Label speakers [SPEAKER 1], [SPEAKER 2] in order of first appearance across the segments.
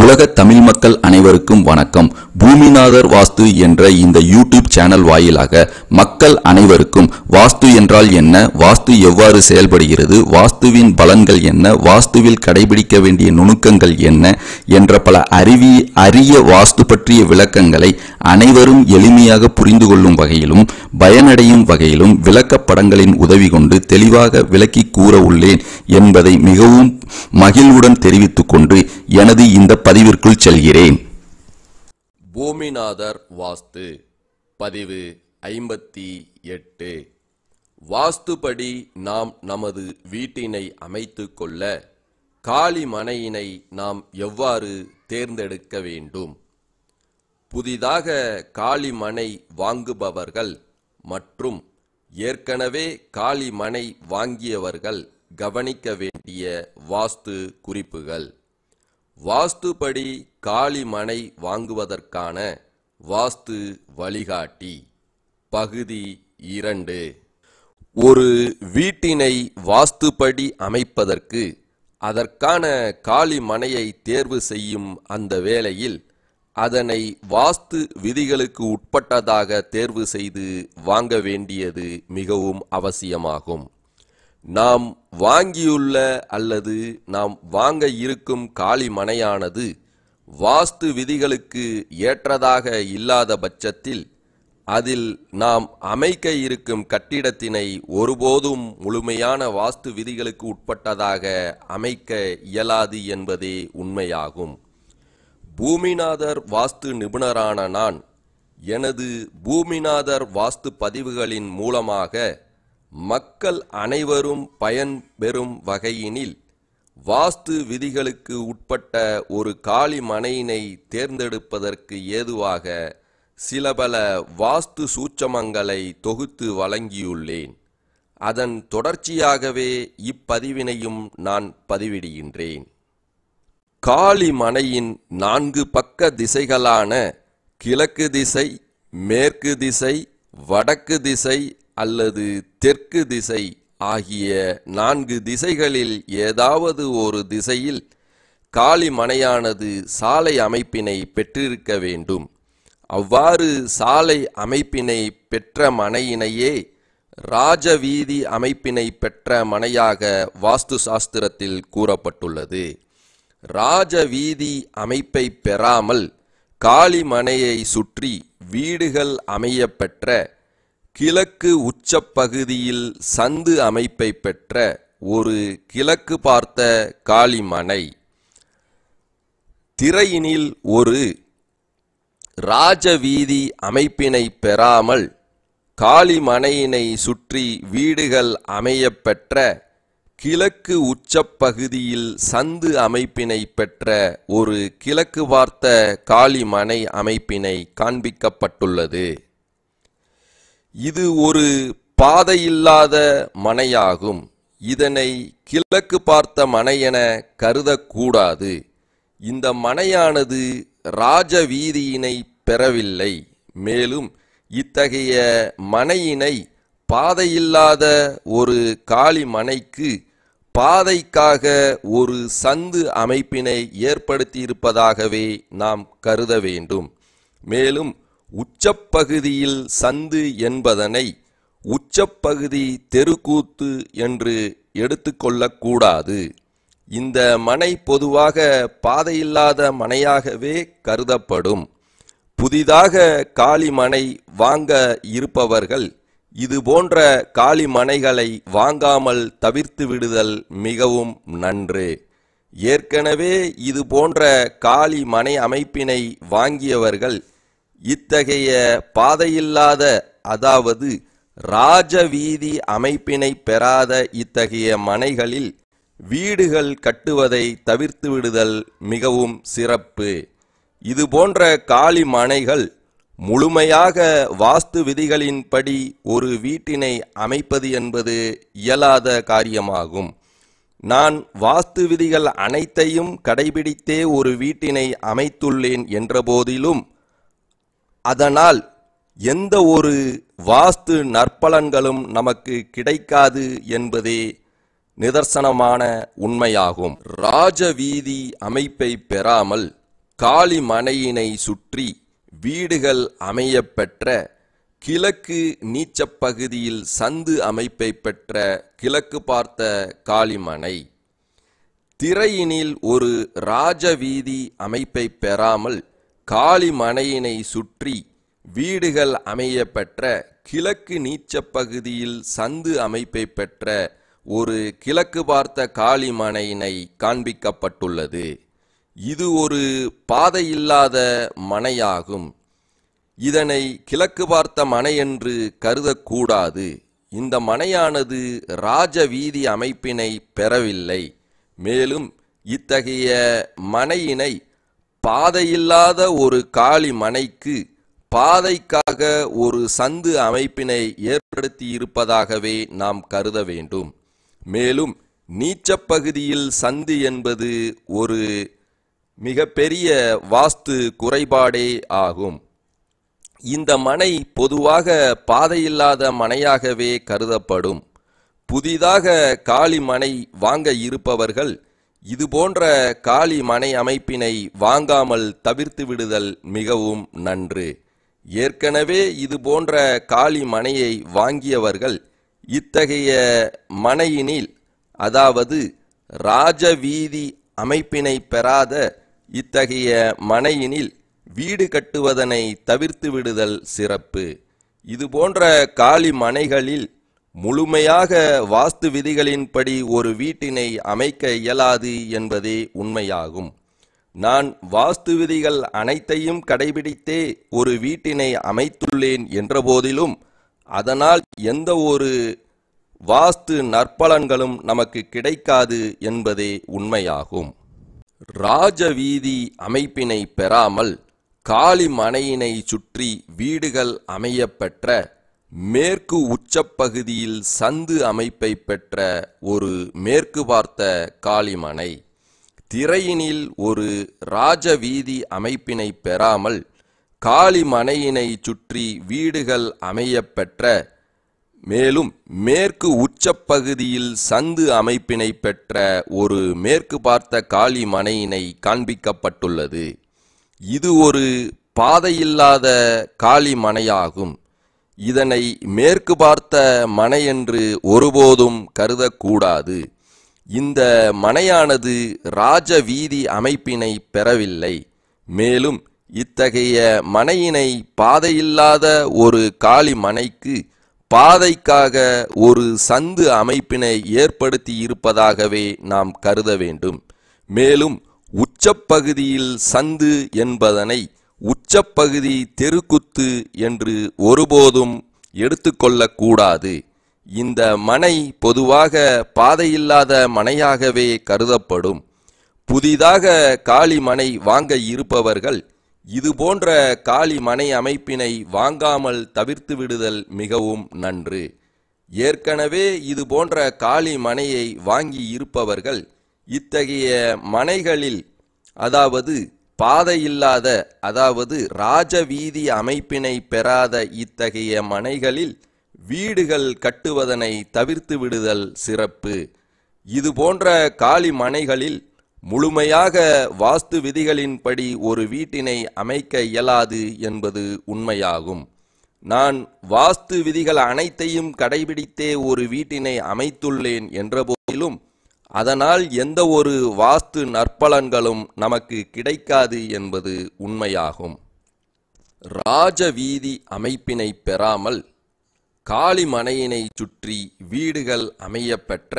[SPEAKER 1] உலக தமிழ் மக்கள் அனைவருக்கும் வணக்கம் பூமிநாதர் வாஸ்து என்ற இந்த யூடியூப் சேனல் வாயிலாக மக்கள் அனைவருக்கும் வாஸ்து என்றால் என்ன வாஸ்து எவ்வாறு செயல்படுகிறது வாஸ்துவின் பலன்கள் என்ன வாஸ்துவில் கடைபிடிக்க வேண்டிய நுணுக்கங்கள் என்ன என்ற பல அறிவி அரிய வாஸ்து பற்றிய விளக்கங்களை அனைவரும் எளிமையாக புரிந்து கொள்ளும் வகையிலும் பயனடையும் வகையிலும் விளக்கப்படங்களின் உதவி கொண்டு தெளிவாக விளக்கி கூற உள்ளேன் என்பதை மிகவும் மகிழ்வுடன் தெரிவித்துக் கொண்டு எனது இந்த பதிவிற்குள் செல்கிறேன் பூமிநாதர் வாஸ்து பதிவு ஐம்பத்தி எட்டு வாஸ்துபடி நாம் நமது வீட்டினை அமைத்து கொள்ள காளி மனையினை நாம் எவ்வாறு தேர்ந்தெடுக்க வேண்டும் புதிதாக காளி மனை வாங்குபவர்கள் மற்றும் ஏற்கனவே காளி மனை வாங்கியவர்கள் கவனிக்க வேண்டிய வாஸ்து குறிப்புகள் வாஸ்துபடி காளி மனை வாங்குவதற்கான வாஸ்து வழிகாட்டி பகுதி இரண்டு ஒரு வீட்டினை வாஸ்துபடி அமைப்பதற்கு அதற்கான காளி மனையை தேர்வு செய்யும் அந்த வேளையில் அதனை வாஸ்து விதிகளுக்கு உட்பட்டதாக தேர்வு செய்து வாங்க வேண்டியது மிகவும் அவசியமாகும் நாம் வாங்கியுள்ள அல்லது நாம் வாங்க இருக்கும் காளிமனையானது மனையானது வாஸ்து விதிகளுக்கு ஏற்றதாக இல்லாத பட்சத்தில் அதில் நாம் அமைக்க இருக்கும் கட்டிடத்தினை ஒருபோதும் முழுமையான வாஸ்து விதிகளுக்கு உட்பட்டதாக அமைக்க இயலாது என்பதே உண்மையாகும் பூமிநாதர் வாஸ்து நிபுணரான நான் எனது பூமிநாதர் வாஸ்து பதிவுகளின் மூலமாக மக்கள் அனைவரும் பயன் பெறும் வகையினில் வாஸ்து விதிகளுக்கு உட்பட்ட ஒரு காளி மனையினை தேர்ந்தெடுப்பதற்கு ஏதுவாக சில பல வாஸ்து சூச்சமங்களை தொகுத்து வழங்கியுள்ளேன் அதன் தொடர்ச்சியாகவே இப்பதிவினையும் நான் பதிவிடுகின்றேன் காளி மனையின் நான்கு பக்க திசைகளான கிழக்கு திசை மேற்கு திசை வடக்கு திசை அல்லது தெற்கு திசை ஆகிய நான்கு திசைகளில் ஏதாவது ஒரு திசையில் காளி மனையானது சாலை அமைப்பினை பெற்றிருக்க வேண்டும் அவ்வாறு சாலை அமைப்பினை பெற்ற மனையினையே ராஜவீதி அமைப்பினை பெற்ற மனையாக வாஸ்து சாஸ்திரத்தில் கூறப்பட்டுள்ளது ராஜவீதி அமைப்பை பெறாமல் காளி மனையை சுற்றி வீடுகள் அமையப்பெற்ற கிழக்கு உச்சப்பகுதியில் சந்து அமைப்பை பெற்ற ஒரு கிழக்கு பார்த்த காளிமனை திரையினில் ஒரு ராஜவீதி அமைப்பினை பெறாமல் காளிமனையினை சுற்றி வீடுகள் அமையப்பெற்ற கிழக்கு உச்சப்பகுதியில் சந்து அமைப்பினை பெற்ற ஒரு கிழக்கு பார்த்த காளிமனை அமைப்பினை காண்பிக்கப்பட்டுள்ளது இது ஒரு பாதையில்லாத மனையாகும் இதனை கிழக்கு பார்த்த மனை என கருதக்கூடாது இந்த மனையானது ராஜ வீதியினை பெறவில்லை மேலும் இத்தகைய மனையினை பாதையில்லாத ஒரு காளி மனைக்கு பாதைக்காக ஒரு சந்து அமைப்பினை ஏற்படுத்தியிருப்பதாகவே நாம் கருத வேண்டும் மேலும் உச்சப்பகுதியில் சந்து என்பதனை உச்சப்பகுதி தெருக்கூத்து என்று எடுத்துக்கொள்ளக்கூடாது இந்த மனை பொதுவாக பாதையில்லாத மனையாகவே கருதப்படும் புதிதாக காளிமனை வாங்க இருப்பவர்கள் இது போன்ற காளிமனைகளை வாங்காமல் தவிர்த்து விடுதல் மிகவும் நன்று ஏற்கனவே இது போன்ற காளிமனை அமைப்பினை வாங்கியவர்கள் இத்தகைய பாதையில்லாத அதாவது ராஜவீதி அமைப்பினை பெறாத இத்தகைய மனைகளில் வீடுகள் கட்டுவதை தவிர்த்து விடுதல் மிகவும் சிறப்பு இது போன்ற காளி மனைகள் முழுமையாக வாஸ்து விதிகளின்படி ஒரு வீட்டினை அமைப்பது என்பது இயலாத காரியமாகும் நான் வாஸ்து விதிகள் அனைத்தையும் கடைபிடித்தே ஒரு வீட்டினை அமைத்துள்ளேன் என்றபோதிலும் அதனால் எந்த ஒரு வாஸ்து நற்பலன்களும் நமக்கு கிடைக்காது என்பதே நிதர்சனமான உண்மையாகும் ராஜவீதி அமைப்பை பெறாமல் காளி மனையினை சுற்றி வீடுகள் அமையப்பெற்ற கிழக்கு நீச்சப்பகுதியில் சந்து அமைப்பை பெற்ற கிழக்கு பார்த்த காளிமனை திரையினில் ஒரு ராஜவீதி அமைப்பை பெறாமல் காளி மனையினை சுற்றி வீடுகள் அமைய பெற்ற கிழக்கு நீச்ச பகுதியில் சந்து அமைப்பை பெற்ற ஒரு கிழக்கு பார்த்த காளி மனையினை காண்பிக்கப்பட்டுள்ளது இது ஒரு பாதையில்லாத மனையாகும் இதனை கிழக்கு பார்த்த மனை என்று கருதக்கூடாது இந்த மனையானது ராஜ வீதி அமைப்பினை பெறவில்லை மேலும் இத்தகைய மனையினை பாதையில்லாத ஒரு காளி மனைக்கு பாதைக்காக ஒரு சந்து அமைப்பினை ஏற்படுத்தி இருப்பதாகவே நாம் கருத வேண்டும் மேலும் நீச்சப்பகுதியில் சந்து என்பது ஒரு மிகப்பெரிய வாஸ்து குறைபாடே ஆகும் இந்த மனை பொதுவாக பாதையில்லாத மனையாகவே கருதப்படும் புதிதாக காளி மனை வாங்க இருப்பவர்கள் இது போன்ற காலி மனை அமைப்பினை வாங்காமல் தவிர்த்து விடுதல் மிகவும் நன்று ஏற்கனவே இது போன்ற காலி மனையை வாங்கியவர்கள் இத்தகைய மனையினில் அதாவது ராஜவீதி அமைப்பினை பெறாத இத்தகைய மனையினில் வீடு கட்டுவதனை தவிர்த்து விடுதல் சிறப்பு போன்ற காலி மனைகளில் முழுமையாக வாஸ்து விதிகளின்படி ஒரு வீட்டினை அமைக்க இயலாது என்பதே உண்மையாகும் நான் வாஸ்து விதிகள் அனைத்தையும் கடைபிடித்தே ஒரு வீட்டினை அமைத்துள்ளேன் என்றபோதிலும் அதனால் எந்த ஒரு வாஸ்து நற்பலன்களும் நமக்கு கிடைக்காது என்பதே உண்மையாகும் ராஜவீதி அமைப்பினை பெறாமல் காளி மனையினை சுற்றி வீடுகள் அமையப்பெற்ற மேற்கு உச்சப்பகுதியில் சந்து அமைப்பை பெற்ற ஒரு மேற்கு பார்த்த காளிமனை திரையினில் ஒரு ராஜவீதி அமைப்பினை பெறாமல் காளிமனையினை சுற்றி வீடுகள் அமையப்பெற்ற மேலும் மேற்கு உச்சப்பகுதியில் சந்து அமைப்பினை பெற்ற ஒரு மேற்கு பார்த்த காளிமனையினை காண்பிக்கப்பட்டுள்ளது இது ஒரு பாதையில்லாத காளிமனையாகும் இதனை மேற்கு பார்த்த மனை என்று ஒருபோதும் கருதக்கூடாது இந்த மனையானது ராஜ வீதி அமைப்பினை பெறவில்லை மேலும் இத்தகைய மனையினை பாதையில்லாத ஒரு காளி மனைக்கு பாதைக்காக ஒரு சந்து அமைப்பினை ஏற்படுத்தி இருப்பதாகவே நாம் கருத வேண்டும் மேலும் உச்சப்பகுதியில் சந்து என்பதனை உச்சப்பகுதி தெருக்குத்து என்று ஒருபோதும் எடுத்துக்கொள்ளக்கூடாது இந்த மனை பொதுவாக பாதையில்லாத மனையாகவே கருதப்படும் புதிதாக காளி மனை வாங்க இருப்பவர்கள் இதுபோன்ற காளி மனை அமைப்பினை வாங்காமல் தவிர்த்து விடுதல் மிகவும் நன்று ஏற்கனவே இது போன்ற காளி மனையை வாங்கி இருப்பவர்கள் இத்தகைய மனைகளில் அதாவது பாதை இல்லாத அதாவது ராஜவீதி அமைப்பினை பெறாத இத்தகைய மனைகளில் வீடுகள் கட்டுவதனை தவிர்த்து விடுதல் சிறப்பு இது போன்ற காலி மனைகளில் முழுமையாக வாஸ்து விதிகளின்படி ஒரு வீட்டினை அமைக்க இயலாது என்பது உண்மையாகும் நான் வாஸ்து விதிகள் அனைத்தையும் கடைபிடித்தே ஒரு வீட்டினை அமைத்துள்ளேன் என்ற போதிலும் அதனால் எந்த ஒரு வாஸ்து நற்பலன்களும் நமக்கு கிடைக்காது என்பது உண்மையாகும் ராஜவீதி அமைப்பினை பெறாமல் காளி மனையினை சுற்றி வீடுகள் அமையப்பெற்ற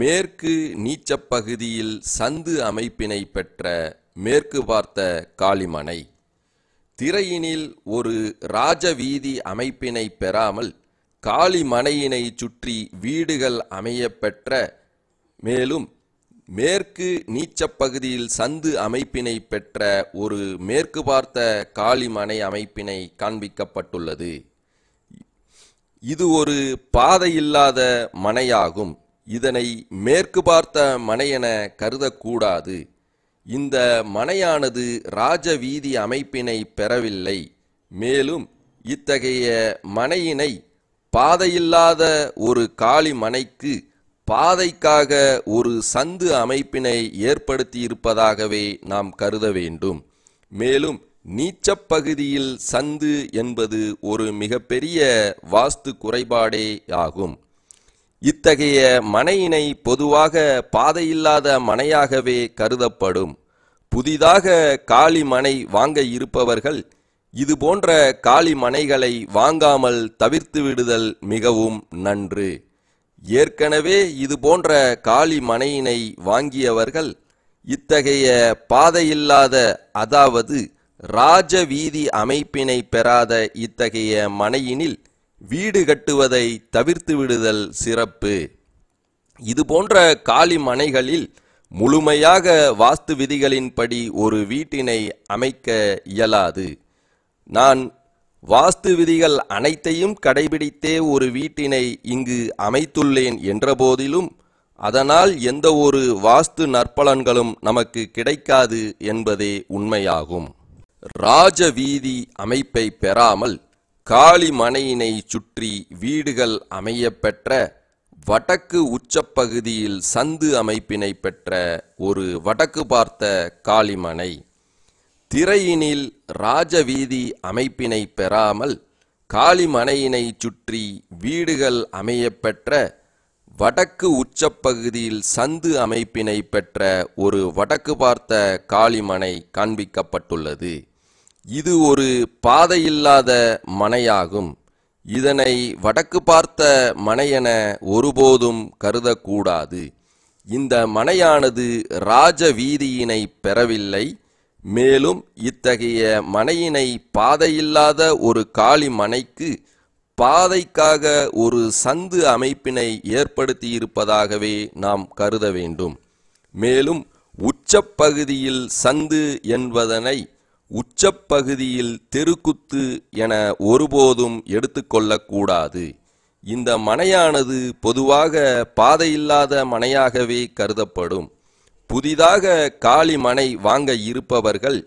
[SPEAKER 1] மேற்கு நீச்சப்பகுதியில் சந்து அமைப்பினை பெற்ற மேற்கு பார்த்த காளிமனை திரையினில் ஒரு ராஜவீதி அமைப்பினை பெறாமல் காளிமனையினை சுற்றி வீடுகள் அமையப்பெற்ற மேலும் மேற்கு நீச்சப்பகுதியில் சந்து அமைப்பினை பெற்ற ஒரு மேற்கு பார்த்த காளிமனை அமைப்பினை காண்பிக்கப்பட்டுள்ளது இது ஒரு பாதையில்லாத மனையாகும் இதனை மேற்கு பார்த்த மனையென கருதக்கூடாது இந்த மனையானது ராஜவீதி அமைப்பினை பெறவில்லை மேலும் இத்தகைய மனையினை பாதையில்லாத ஒரு காளி மனைக்கு பாதைக்காக ஒரு சந்து அமைப்பினை ஏற்படுத்தி இருப்பதாகவே நாம் கருத வேண்டும் மேலும் நீச்சப்பகுதியில் சந்து என்பது ஒரு மிகப்பெரிய வாஸ்து குறைபாடே ஆகும் இத்தகைய மனையினை பொதுவாக பாதையில்லாத மனையாகவே கருதப்படும் புதிதாக காளி மனை வாங்க இருப்பவர்கள் இது போன்ற காளி மனைகளை வாங்காமல் தவிர்த்து விடுதல் மிகவும் நன்று ஏற்கனவே இது போன்ற காலி மனையினை வாங்கியவர்கள் இத்தகைய பாதையில்லாத அதாவது ராஜவீதி அமைப்பினை பெறாத இத்தகைய மனையினில் வீடு கட்டுவதை தவிர்த்து விடுதல் சிறப்பு போன்ற காலி மனைகளில் முழுமையாக வாஸ்து விதிகளின்படி ஒரு வீட்டினை அமைக்க இயலாது நான் வாஸ்து விதிகள் அனைத்தையும் கடைபிடித்தே ஒரு வீட்டினை இங்கு அமைத்துள்ளேன் என்றபோதிலும் அதனால் எந்த ஒரு வாஸ்து நற்பலன்களும் நமக்கு கிடைக்காது என்பதே உண்மையாகும் ராஜ வீதி அமைப்பை பெறாமல் காளி மனையினை சுற்றி வீடுகள் அமையப்பெற்ற வடக்கு உச்சப்பகுதியில் சந்து அமைப்பினை பெற்ற ஒரு வடக்கு பார்த்த காளிமனை திரையினில் ராஜவீதி அமைப்பினை பெறாமல் காளிமனையினை சுற்றி வீடுகள் அமையப்பெற்ற வடக்கு உச்சப்பகுதியில் சந்து அமைப்பினை பெற்ற ஒரு வடக்கு பார்த்த காளிமனை காண்பிக்கப்பட்டுள்ளது இது ஒரு பாதையில்லாத மனையாகும் இதனை வடக்கு பார்த்த மனையென ஒருபோதும் கருதக்கூடாது இந்த மனையானது ராஜ வீதியினை பெறவில்லை மேலும் இத்தகைய மனையினை பாதையில்லாத ஒரு காளி மனைக்கு பாதைக்காக ஒரு சந்து அமைப்பினை ஏற்படுத்தி இருப்பதாகவே நாம் கருத வேண்டும் மேலும் உச்சப்பகுதியில் சந்து என்பதனை உச்சப்பகுதியில் தெருக்குத்து என ஒருபோதும் எடுத்துக்கொள்ளக்கூடாது இந்த மனையானது பொதுவாக பாதையில்லாத மனையாகவே கருதப்படும் புதிதாக காலி மனை வாங்க இருப்பவர்கள்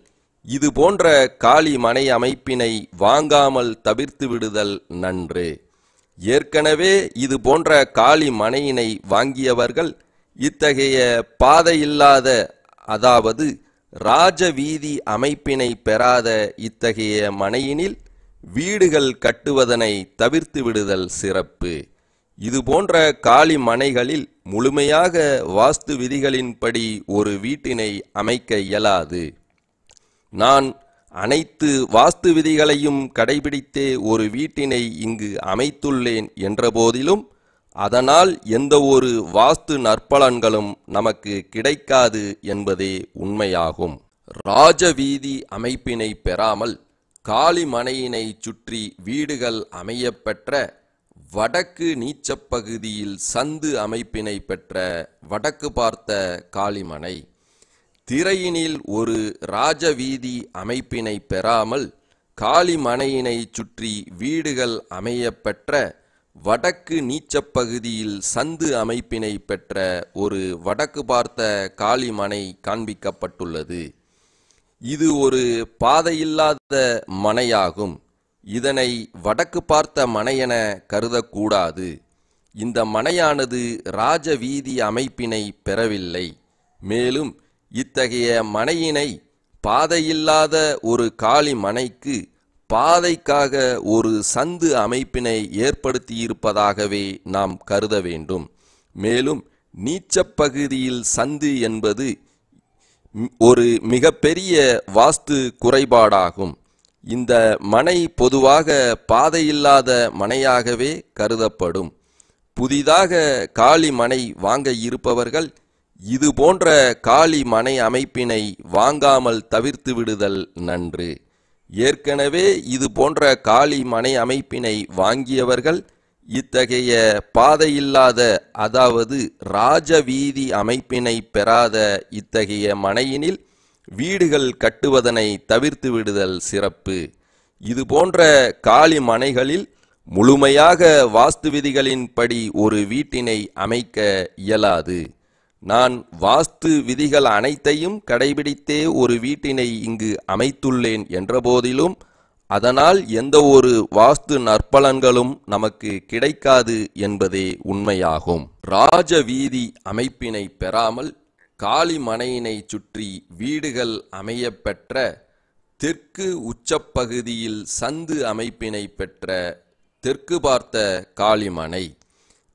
[SPEAKER 1] இது போன்ற காலி மனை அமைப்பினை வாங்காமல் தவிர்த்து விடுதல் நன்று ஏற்கனவே இது போன்ற காலி மனையினை வாங்கியவர்கள் இத்தகைய பாதையில்லாத அதாவது ராஜவீதி அமைப்பினை பெறாத இத்தகைய மனையினில் வீடுகள் கட்டுவதனை தவிர்த்து விடுதல் சிறப்பு போன்ற காலி மனைகளில் முழுமையாக வாஸ்து விதிகளின்படி ஒரு வீட்டினை அமைக்க இயலாது நான் அனைத்து வாஸ்து விதிகளையும் கடைபிடித்தே ஒரு வீட்டினை இங்கு அமைத்துள்ளேன் என்றபோதிலும் அதனால் எந்த ஒரு வாஸ்து நற்பலன்களும் நமக்கு கிடைக்காது என்பதே உண்மையாகும் ராஜவீதி அமைப்பினை பெறாமல் காளி மனையினை சுற்றி வீடுகள் அமையப்பெற்ற வடக்கு நீச்சப்பகுதியில் சந்து அமைப்பினை பெற்ற வடக்கு பார்த்த காளிமனை திரையினில் ஒரு ராஜவீதி அமைப்பினை பெறாமல் காளிமனையினை சுற்றி வீடுகள் அமையப்பெற்ற வடக்கு நீச்சப்பகுதியில் சந்து அமைப்பினை பெற்ற ஒரு வடக்கு பார்த்த காளிமனை காண்பிக்கப்பட்டுள்ளது இது ஒரு பாதையில்லாத மனையாகும் இதனை வடக்கு பார்த்த மனையென கருதக்கூடாது இந்த மனையானது ராஜ வீதி அமைப்பினை பெறவில்லை மேலும் இத்தகைய மனையினை பாதையில்லாத ஒரு காளி மனைக்கு பாதைக்காக ஒரு சந்து அமைப்பினை ஏற்படுத்தியிருப்பதாகவே நாம் கருத வேண்டும் மேலும் நீச்சப்பகுதியில் சந்து என்பது ஒரு மிகப்பெரிய வாஸ்து குறைபாடாகும் இந்த மனை பொதுவாக பாதையில்லாத மனையாகவே கருதப்படும் புதிதாக காளி மனை வாங்க இருப்பவர்கள் இது போன்ற காளி மனை அமைப்பினை வாங்காமல் தவிர்த்து விடுதல் நன்று ஏற்கனவே இது போன்ற காளி மனை அமைப்பினை வாங்கியவர்கள் இத்தகைய பாதையில்லாத அதாவது ராஜவீதி அமைப்பினை பெறாத இத்தகைய மனையினில் வீடுகள் கட்டுவதனை தவிர்த்து விடுதல் சிறப்பு இது போன்ற காலி மனைகளில் முழுமையாக வாஸ்து விதிகளின்படி ஒரு வீட்டினை அமைக்க இயலாது நான் வாஸ்து விதிகள் அனைத்தையும் கடைபிடித்தே ஒரு வீட்டினை இங்கு அமைத்துள்ளேன் என்றபோதிலும் அதனால் எந்த ஒரு வாஸ்து நற்பலன்களும் நமக்கு கிடைக்காது என்பதே உண்மையாகும் ராஜ வீதி அமைப்பினை பெறாமல் காளி மனையினை சுற்றி வீடுகள் அமையப்பெற்ற தெற்கு உச்சப்பகுதியில் சந்து அமைப்பினை பெற்ற தெற்கு பார்த்த காளிமனை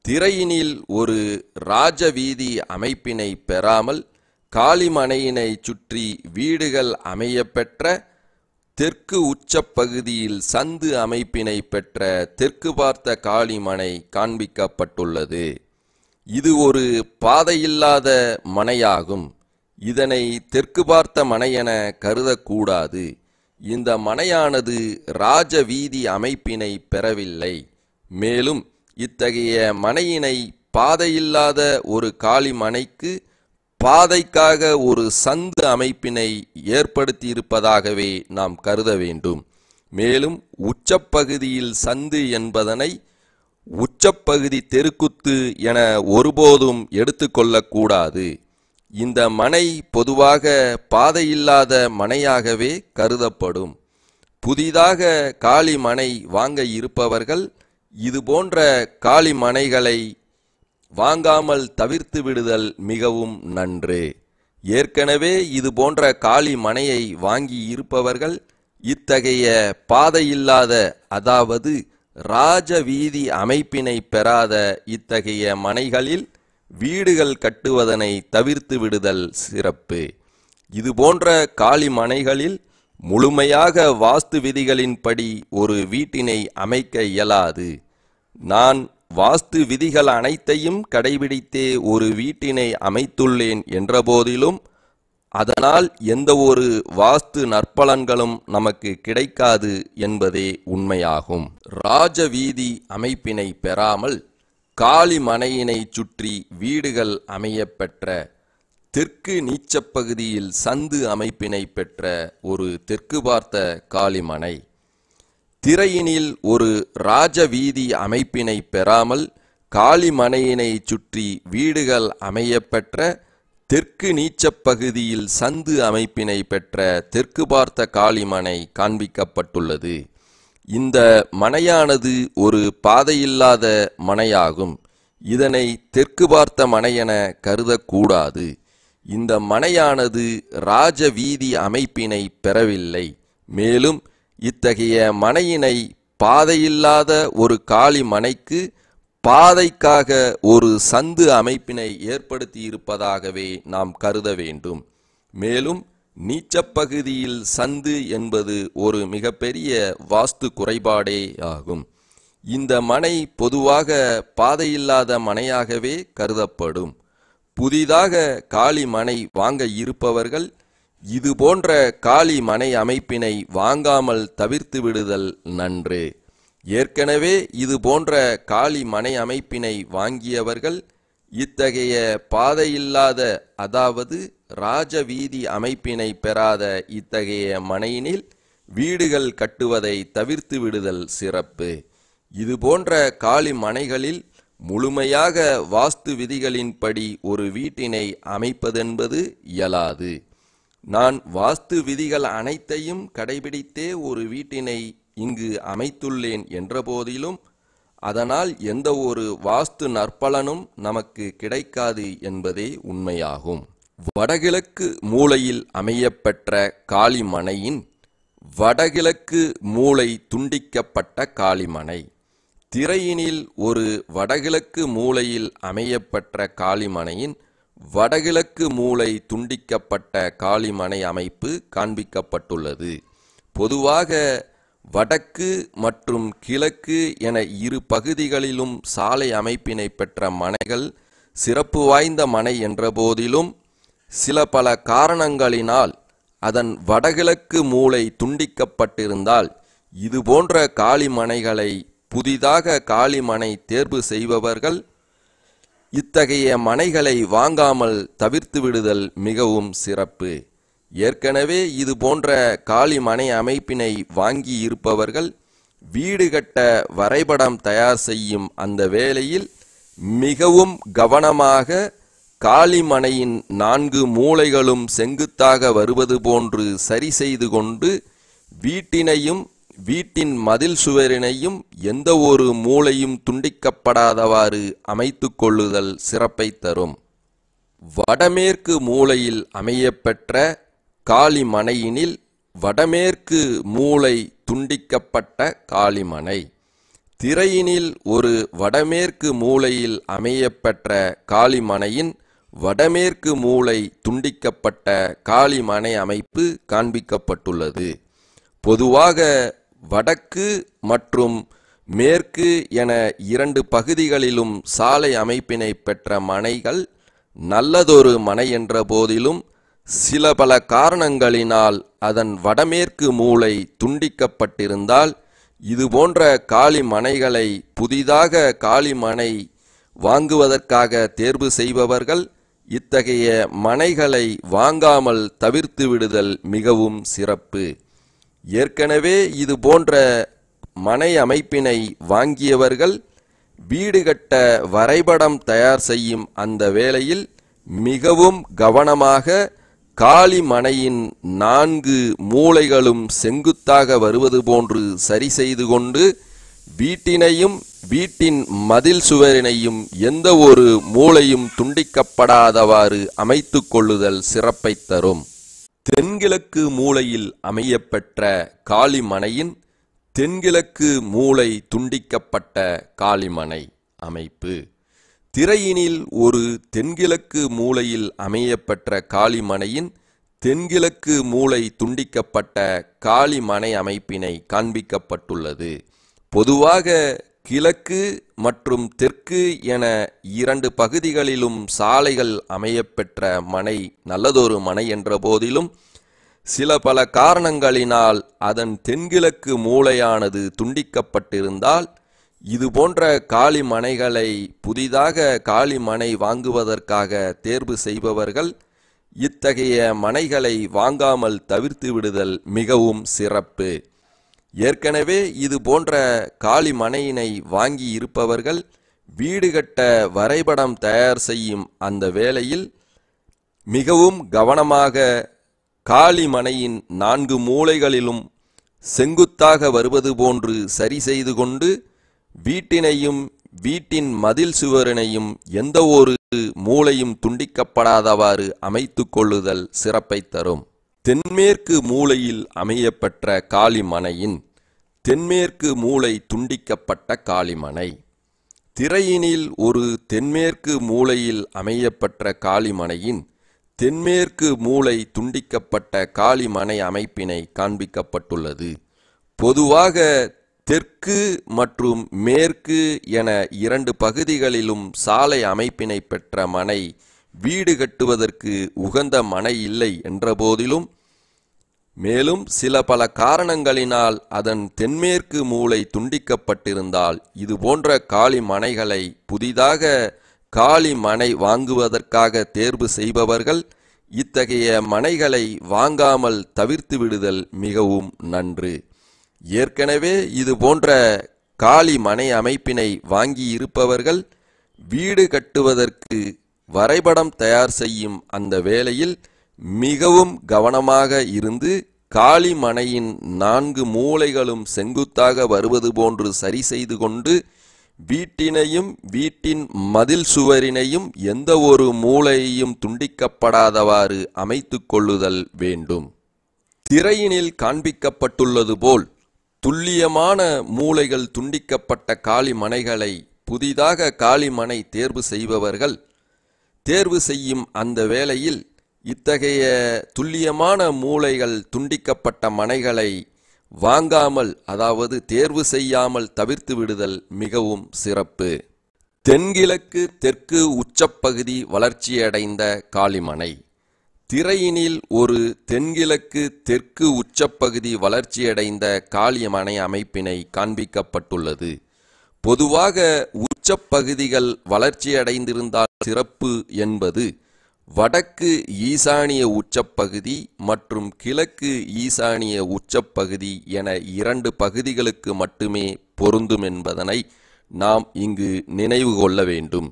[SPEAKER 1] திரையினில் ஒரு ராஜவீதி அமைப்பினை பெறாமல் காளிமனையினை சுற்றி வீடுகள் அமையப்பெற்ற தெற்கு உச்சப்பகுதியில் சந்து அமைப்பினை பெற்ற தெற்கு பார்த்த காளிமனை காண்பிக்கப்பட்டுள்ளது இது ஒரு பாதையில்லாத மனையாகும் இதனை தெற்கு பார்த்த மனையென கருதக்கூடாது இந்த மனையானது ராஜ வீதி அமைப்பினை பெறவில்லை மேலும் இத்தகைய மனையினை பாதையில்லாத ஒரு காளி மனைக்கு பாதைக்காக ஒரு சந்து அமைப்பினை ஏற்படுத்தியிருப்பதாகவே நாம் கருத வேண்டும் மேலும் உச்சப்பகுதியில் சந்து என்பதனை உச்சப்பகுதி தெருக்குத்து என ஒருபோதும் எடுத்துக்கொள்ளக்கூடாது இந்த மனை பொதுவாக பாதையில்லாத மனையாகவே கருதப்படும் புதிதாக காளி மனை வாங்க இருப்பவர்கள் இதுபோன்ற காளி மனைகளை வாங்காமல் தவிர்த்து விடுதல் மிகவும் நன்று ஏற்கனவே போன்ற காளி மனையை வாங்கி இருப்பவர்கள் இத்தகைய பாதையில்லாத அதாவது ராஜ வீதி அமைப்பினை பெறாத இத்தகைய மனைகளில் வீடுகள் கட்டுவதனை தவிர்த்து விடுதல் சிறப்பு இதுபோன்ற காலி மனைகளில் முழுமையாக வாஸ்து விதிகளின்படி ஒரு வீட்டினை அமைக்க இயலாது நான் வாஸ்து விதிகள் அனைத்தையும் கடைபிடித்தே ஒரு வீட்டினை அமைத்துள்ளேன் என்றபோதிலும் அதனால் எந்த ஒரு வாஸ்து நற்பலன்களும் நமக்கு கிடைக்காது என்பதே உண்மையாகும் ராஜவீதி அமைப்பினை பெறாமல் காளி மனையினை சுற்றி வீடுகள் அமையப்பெற்ற தெற்கு நீச்சப்பகுதியில் சந்து அமைப்பினை பெற்ற ஒரு தெற்கு பார்த்த காளிமனை திரையினில் ஒரு ராஜவீதி அமைப்பினை பெறாமல் காளிமனையினை சுற்றி வீடுகள் அமையப்பெற்ற தெற்கு நீச்ச பகுதியில் சந்து அமைப்பினை பெற்ற தெற்கு பார்த்த காளிமனை காண்பிக்கப்பட்டுள்ளது இந்த மனையானது ஒரு பாதையில்லாத மனையாகும் இதனை தெற்கு பார்த்த மனையென கருதக்கூடாது இந்த மனையானது ராஜ வீதி அமைப்பினை பெறவில்லை மேலும் இத்தகைய மனையினை பாதையில்லாத ஒரு காளி மனைக்கு பாதைக்காக ஒரு சந்து அமைப்பினை ஏற்படுத்தி இருப்பதாகவே நாம் கருத வேண்டும் மேலும் நீச்சப்பகுதியில் சந்து என்பது ஒரு மிகப்பெரிய வாஸ்து குறைபாடே ஆகும் இந்த மனை பொதுவாக பாதையில்லாத மனையாகவே கருதப்படும் புதிதாக காளி மனை வாங்க இருப்பவர்கள் இது போன்ற காளி மனை அமைப்பினை வாங்காமல் தவிர்த்து விடுதல் நன்று ஏற்கனவே இது போன்ற காலி மனை அமைப்பினை வாங்கியவர்கள் இத்தகைய பாதையில்லாத அதாவது ராஜவீதி அமைப்பினை பெறாத இத்தகைய மனையினில் வீடுகள் கட்டுவதை தவிர்த்து விடுதல் சிறப்பு இது போன்ற காலி மனைகளில் முழுமையாக வாஸ்து விதிகளின்படி ஒரு வீட்டினை அமைப்பதென்பது இயலாது நான் வாஸ்து விதிகள் அனைத்தையும் கடைபிடித்தே ஒரு வீட்டினை இங்கு அமைத்துள்ளேன் என்றபோதிலும் அதனால் எந்த ஒரு வாஸ்து நற்பலனும் நமக்கு கிடைக்காது என்பதே உண்மையாகும் வடகிழக்கு மூலையில் அமையப்பெற்ற காளிமனையின் வடகிழக்கு மூளை துண்டிக்கப்பட்ட காளிமனை திரையினில் ஒரு வடகிழக்கு மூலையில் அமையப்பெற்ற காளிமனையின் வடகிழக்கு மூளை துண்டிக்கப்பட்ட காளிமனை அமைப்பு காண்பிக்கப்பட்டுள்ளது பொதுவாக வடக்கு மற்றும் கிழக்கு என இரு பகுதிகளிலும் சாலை அமைப்பினை பெற்ற மனைகள் சிறப்பு வாய்ந்த மனை என்றபோதிலும் சில பல காரணங்களினால் அதன் வடகிழக்கு மூளை துண்டிக்கப்பட்டிருந்தால் இதுபோன்ற காளிமனைகளை புதிதாக காளிமனை தேர்வு செய்பவர்கள் இத்தகைய மனைகளை வாங்காமல் தவிர்த்து விடுதல் மிகவும் சிறப்பு ஏற்கனவே இது போன்ற காலி மனை அமைப்பினை வாங்கி இருப்பவர்கள் வீடு கட்ட வரைபடம் தயார் செய்யும் அந்த வேளையில் மிகவும் கவனமாக காளிமனையின் நான்கு மூளைகளும் செங்குத்தாக வருவது போன்று சரி செய்து கொண்டு வீட்டினையும் வீட்டின் மதில் சுவரினையும் எந்த ஒரு மூளையும் துண்டிக்கப்படாதவாறு அமைத்து கொள்ளுதல் சிறப்பை தரும் வடமேற்கு மூலையில் அமையப்பெற்ற காளிமனையினில் வடமேற்கு மூளை துண்டிக்கப்பட்ட காளிமனை திரையினில் ஒரு வடமேற்கு மூலையில் அமையப்பெற்ற காளிமனையின் வடமேற்கு மூளை துண்டிக்கப்பட்ட காளிமனை அமைப்பு காண்பிக்கப்பட்டுள்ளது பொதுவாக வடக்கு மற்றும் மேற்கு என இரண்டு பகுதிகளிலும் சாலை அமைப்பினை பெற்ற மனைகள் நல்லதொரு மனை என்ற போதிலும் சில பல காரணங்களினால் அதன் வடமேற்கு மூளை துண்டிக்கப்பட்டிருந்தால் இதுபோன்ற காளி மனைகளை புதிதாக காளி மனை வாங்குவதற்காக தேர்வு செய்பவர்கள் இத்தகைய மனைகளை வாங்காமல் தவிர்த்து விடுதல் மிகவும் சிறப்பு ஏற்கனவே இது போன்ற மனை அமைப்பினை வாங்கியவர்கள் வீடு கட்ட வரைபடம் தயார் செய்யும் அந்த வேளையில் மிகவும் கவனமாக காளி மனையின் நான்கு மூளைகளும் செங்குத்தாக வருவது போன்று சரி செய்து கொண்டு வீட்டினையும் வீட்டின் மதில் சுவரினையும் எந்த ஒரு மூளையும் துண்டிக்கப்படாதவாறு அமைத்து கொள்ளுதல் சிறப்பை தரும் தென்கிழக்கு மூலையில் அமையப்பெற்ற காளிமனையின் தென்கிழக்கு மூளை துண்டிக்கப்பட்ட காளிமனை அமைப்பு திரையினில் ஒரு தென்கிழக்கு மூலையில் அமையப்பெற்ற காளிமனையின் தென்கிழக்கு மூளை துண்டிக்கப்பட்ட காளிமனை அமைப்பினை காண்பிக்கப்பட்டுள்ளது பொதுவாக கிழக்கு மற்றும் தெற்கு என இரண்டு பகுதிகளிலும் சாலைகள் அமையப்பெற்ற மனை நல்லதொரு மனை என்ற போதிலும் சில பல காரணங்களினால் அதன் தென்கிழக்கு மூளையானது துண்டிக்கப்பட்டிருந்தால் இது போன்ற காலி மனைகளை புதிதாக காலி மனை வாங்குவதற்காக தேர்வு செய்பவர்கள் இத்தகைய மனைகளை வாங்காமல் தவிர்த்து விடுதல் மிகவும் சிறப்பு ஏற்கனவே இது போன்ற காலி மனையினை வாங்கி இருப்பவர்கள் வீடு கட்ட வரைபடம் தயார் செய்யும் அந்த வேளையில் மிகவும் கவனமாக காளி மனையின் நான்கு மூலைகளிலும் செங்குத்தாக வருவது போன்று சரி செய்து கொண்டு வீட்டினையும் வீட்டின் மதில் சுவரினையும் எந்த ஒரு மூளையும் துண்டிக்கப்படாதவாறு அமைத்து கொள்ளுதல் சிறப்பை தரும் தென்மேற்கு மூலையில் அமையப்பெற்ற காளிமனையின் தென்மேற்கு மூளை துண்டிக்கப்பட்ட காளிமனை திரையினில் ஒரு தென்மேற்கு மூலையில் அமையப்பெற்ற காளிமனையின் தென்மேற்கு மூளை துண்டிக்கப்பட்ட காளிமனை அமைப்பினை காண்பிக்கப்பட்டுள்ளது பொதுவாக தெற்கு மற்றும் மேற்கு என இரண்டு பகுதிகளிலும் சாலை அமைப்பினை பெற்ற மனை வீடு கட்டுவதற்கு உகந்த மனை இல்லை என்றபோதிலும் மேலும் சில பல காரணங்களினால் அதன் தென்மேற்கு மூளை துண்டிக்கப்பட்டிருந்தால் இது போன்ற காளி மனைகளை புதிதாக காளி மனை வாங்குவதற்காக தேர்வு செய்பவர்கள் இத்தகைய மனைகளை வாங்காமல் தவிர்த்து விடுதல் மிகவும் நன்று ஏற்கனவே இது போன்ற காலி மனை அமைப்பினை வாங்கி இருப்பவர்கள் வீடு கட்டுவதற்கு வரைபடம் தயார் செய்யும் அந்த வேளையில் மிகவும் கவனமாக இருந்து காளி மனையின் நான்கு மூளைகளும் செங்குத்தாக வருவது போன்று சரி செய்து கொண்டு வீட்டினையும் வீட்டின் மதில் சுவரினையும் எந்த ஒரு மூளையையும் துண்டிக்கப்படாதவாறு அமைத்து கொள்ளுதல் வேண்டும் திரையினில் காண்பிக்கப்பட்டுள்ளது போல் துல்லியமான மூளைகள் துண்டிக்கப்பட்ட காளி மனைகளை புதிதாக காளி மனை தேர்வு செய்பவர்கள் தேர்வு செய்யும் அந்த வேளையில் இத்தகைய துல்லியமான மூளைகள் துண்டிக்கப்பட்ட மனைகளை வாங்காமல் அதாவது தேர்வு செய்யாமல் தவிர்த்து விடுதல் மிகவும் சிறப்பு தென்கிழக்கு தெற்கு உச்சப்பகுதி வளர்ச்சியடைந்த காளிமனை திரையினில் ஒரு தென்கிழக்கு தெற்கு உச்சப்பகுதி வளர்ச்சியடைந்த காளியமனை அமைப்பினை காண்பிக்கப்பட்டுள்ளது பொதுவாக உச்சப்பகுதிகள் வளர்ச்சியடைந்திருந்தால் சிறப்பு என்பது வடக்கு ஈசானிய உச்சப்பகுதி மற்றும் கிழக்கு ஈசானிய உச்சப்பகுதி என இரண்டு பகுதிகளுக்கு மட்டுமே பொருந்தும் என்பதனை நாம் இங்கு நினைவு கொள்ள வேண்டும்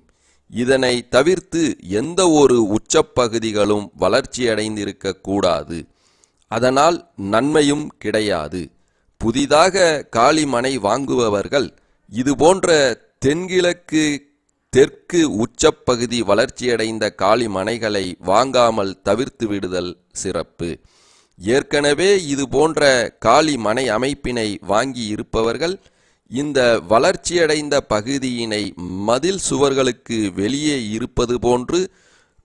[SPEAKER 1] இதனை தவிர்த்து எந்த ஒரு உச்சப்பகுதிகளும் வளர்ச்சியடைந்திருக்க கூடாது அதனால் நன்மையும் கிடையாது புதிதாக காளிமனை வாங்குபவர்கள் இதுபோன்ற தென்கிழக்கு தெற்கு உச்சப்பகுதி வளர்ச்சியடைந்த காளிமனைகளை வாங்காமல் தவிர்த்து விடுதல் சிறப்பு ஏற்கனவே இதுபோன்ற காளிமனை அமைப்பினை வாங்கி இருப்பவர்கள் இந்த வளர்ச்சியடைந்த பகுதியினை மதில் சுவர்களுக்கு வெளியே இருப்பது போன்று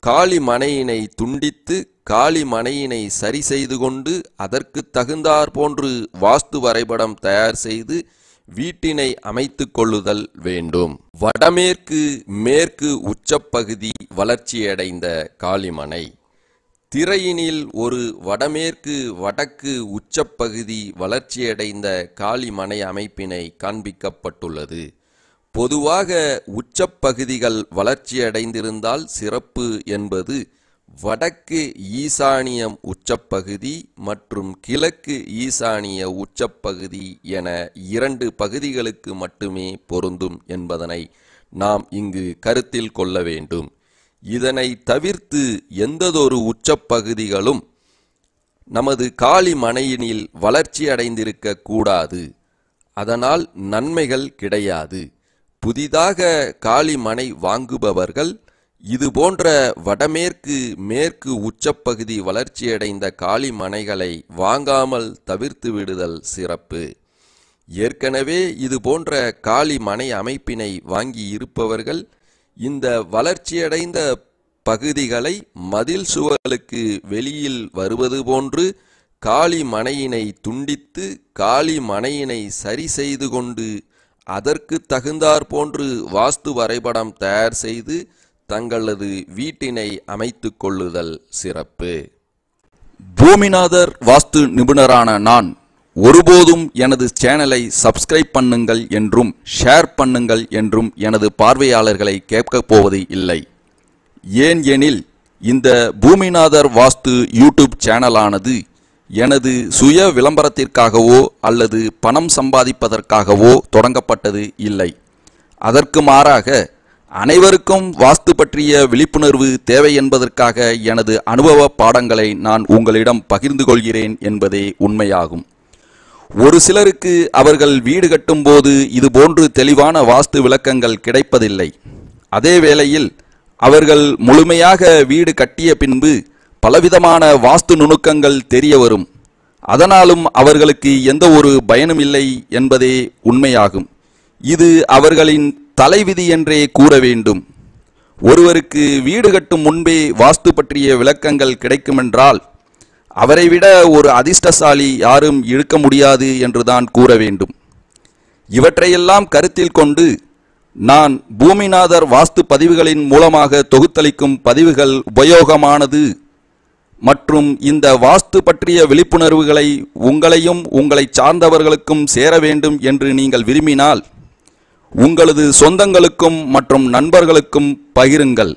[SPEAKER 1] காளி மனையினை துண்டித்து காளி மனையினை சரி செய்து கொண்டு அதற்கு தகுந்தார் போன்று வாஸ்து வரைபடம் தயார் செய்து வீட்டினை அமைத்து கொள்ளுதல் வேண்டும் வடமேற்கு மேற்கு உச்சப்பகுதி வளர்ச்சியடைந்த காளிமனை திரையினில் ஒரு வடமேற்கு வடக்கு உச்சப்பகுதி வளர்ச்சியடைந்த காளிமனை அமைப்பினை காண்பிக்கப்பட்டுள்ளது பொதுவாக உச்சப்பகுதிகள் வளர்ச்சியடைந்திருந்தால் சிறப்பு என்பது வடக்கு ஈசானியம் உச்சப்பகுதி மற்றும் கிழக்கு ஈசானிய உச்சப்பகுதி என இரண்டு பகுதிகளுக்கு மட்டுமே பொருந்தும் என்பதனை நாம் இங்கு கருத்தில் கொள்ள வேண்டும் இதனை தவிர்த்து எந்ததொரு உச்சப்பகுதிகளும் நமது காளி மனையினில் வளர்ச்சி அடைந்திருக்க கூடாது அதனால் நன்மைகள் கிடையாது புதிதாக காளி மனை வாங்குபவர்கள் இது போன்ற வடமேற்கு மேற்கு உச்சப்பகுதி வளர்ச்சியடைந்த காளி மனைகளை வாங்காமல் தவிர்த்து விடுதல் சிறப்பு ஏற்கனவே இது போன்ற காளி மனை அமைப்பினை வாங்கி இருப்பவர்கள் இந்த வளர்ச்சியடைந்த பகுதிகளை மதில் சுவர்களுக்கு வெளியில் வருவது போன்று காளி மனையினை துண்டித்து காளி மனையினை சரி செய்து கொண்டு அதற்கு தகுந்தார் போன்று வாஸ்து வரைபடம் தயார் செய்து தங்களது வீட்டினை அமைத்து கொள்ளுதல் சிறப்பு பூமிநாதர் வாஸ்து நிபுணரான நான் ஒருபோதும் எனது சேனலை சப்ஸ்கிரைப் பண்ணுங்கள் என்றும் ஷேர் பண்ணுங்கள் என்றும் எனது பார்வையாளர்களை கேட்கப் போவது இல்லை ஏன் எனில் இந்த பூமிநாதர் வாஸ்து யூடியூப் சேனலானது எனது சுய விளம்பரத்திற்காகவோ அல்லது பணம் சம்பாதிப்பதற்காகவோ தொடங்கப்பட்டது இல்லை அதற்கு மாறாக அனைவருக்கும் வாஸ்து பற்றிய விழிப்புணர்வு தேவை என்பதற்காக எனது அனுபவ பாடங்களை நான் உங்களிடம் பகிர்ந்து கொள்கிறேன் என்பதே உண்மையாகும்
[SPEAKER 2] ஒரு சிலருக்கு
[SPEAKER 1] அவர்கள் வீடு கட்டும்போது இதுபோன்று தெளிவான வாஸ்து விளக்கங்கள் கிடைப்பதில்லை அதே வேளையில் அவர்கள் முழுமையாக வீடு கட்டிய பின்பு பலவிதமான வாஸ்து நுணுக்கங்கள் தெரிய வரும் அதனாலும் அவர்களுக்கு எந்த ஒரு பயனும் இல்லை என்பதே உண்மையாகும் இது அவர்களின் தலைவிதி என்றே கூற வேண்டும் ஒருவருக்கு வீடு கட்டும் முன்பே வாஸ்து பற்றிய விளக்கங்கள் கிடைக்குமென்றால் அவரை விட ஒரு அதிர்ஷ்டசாலி யாரும் இருக்க முடியாது என்றுதான் கூற வேண்டும் இவற்றையெல்லாம் கருத்தில் கொண்டு நான் பூமிநாதர் வாஸ்து பதிவுகளின் மூலமாக தொகுத்தளிக்கும் பதிவுகள் உபயோகமானது மற்றும் இந்த வாஸ்து பற்றிய விழிப்புணர்வுகளை உங்களையும் உங்களை சார்ந்தவர்களுக்கும் சேர வேண்டும் என்று நீங்கள் விரும்பினால் உங்களது சொந்தங்களுக்கும் மற்றும் நண்பர்களுக்கும் பகிருங்கள்